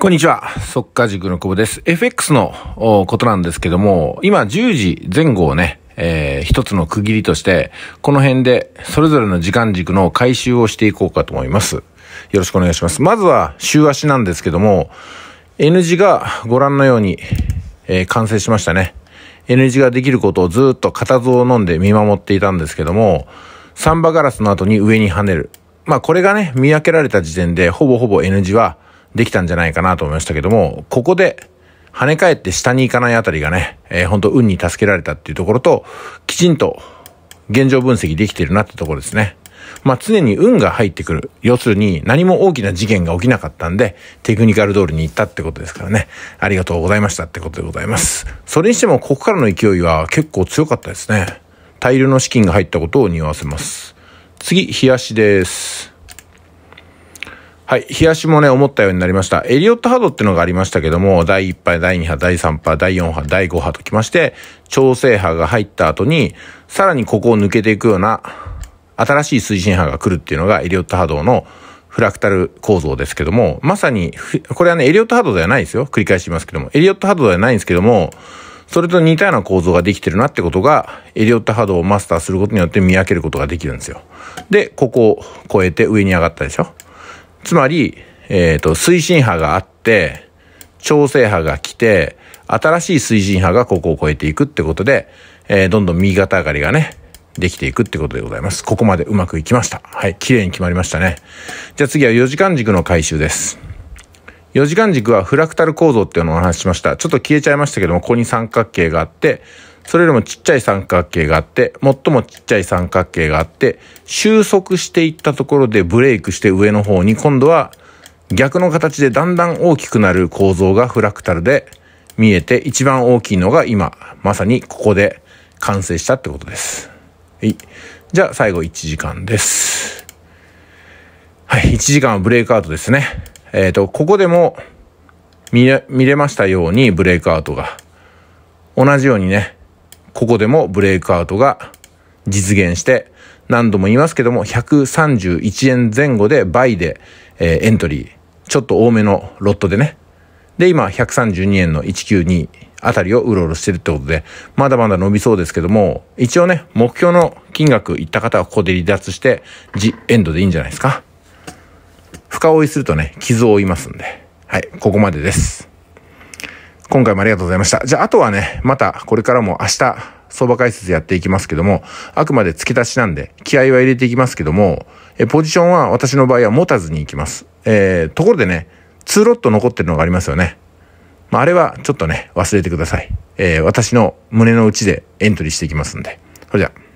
こんにちは。速稼塾の久保です。FX のことなんですけども、今10時前後をね、えー、一つの区切りとして、この辺でそれぞれの時間軸の回収をしていこうかと思います。よろしくお願いします。まずは週足なんですけども、N 字がご覧のように、えー、完成しましたね。N 字ができることをずっと固唾を飲んで見守っていたんですけども、サンバガラスの後に上に跳ねる。まあこれがね、見分けられた時点で、ほぼほぼ N 字は、できたんじゃないかなと思いましたけども、ここで跳ね返って下に行かないあたりがね、えー、本当運に助けられたっていうところと、きちんと現状分析できてるなってところですね。まあ、常に運が入ってくる。要するに何も大きな事件が起きなかったんで、テクニカル通りに行ったってことですからね。ありがとうございましたってことでございます。それにしてもここからの勢いは結構強かったですね。大量の資金が入ったことを匂わせます。次、冷やしです。はい。冷やしもね、思ったようになりました。エリオット波動ってのがありましたけども、第1波、第2波、第3波、第4波、第5波ときまして、調整波が入った後に、さらにここを抜けていくような、新しい推進波が来るっていうのが、エリオット波動のフラクタル構造ですけども、まさに、これはね、エリオット波動ではないですよ。繰り返しますけども。エリオット波動ではないんですけども、それと似たような構造ができてるなってことが、エリオット波動をマスターすることによって見分けることができるんですよ。で、ここを越えて上に上がったでしょ。つまり、えっ、ー、と、推進波があって、調整波が来て、新しい推進波がここを超えていくってことで、えー、どんどん右肩上がりがね、できていくってことでございます。ここまでうまくいきました。はい、綺麗に決まりましたね。じゃあ次は4時間軸の回収です。4時間軸はフラクタル構造っていうのをお話ししました。ちょっと消えちゃいましたけども、ここに三角形があって、それよりもちっちゃい三角形があって、最もちっちゃい三角形があって、収束していったところでブレイクして上の方に、今度は逆の形でだんだん大きくなる構造がフラクタルで見えて、一番大きいのが今、まさにここで完成したってことです。はい。じゃあ最後1時間です。はい、1時間はブレイクアウトですね。えっ、ー、と、ここでも見れましたようにブレイクアウトが。同じようにね、ここでもブレイクアウトが実現して、何度も言いますけども、131円前後で倍で、えー、エントリー。ちょっと多めのロットでね。で、今、132円の192あたりをうろうろしてるってことで、まだまだ伸びそうですけども、一応ね、目標の金額いった方はここで離脱して、ジ・エンドでいいんじゃないですか。深追いするとね、傷を負いますんで。はい、ここまでです。今回もありがとうございました。じゃあ、あとはね、またこれからも明日、相場解説やっていきますけども、あくまで付け足しなんで、気合は入れていきますけども、えポジションは私の場合は持たずにいきます。えー、ところでね、2ロット残ってるのがありますよね。まあ、あれはちょっとね、忘れてください。えー、私の胸の内でエントリーしていきますんで。それじゃあ。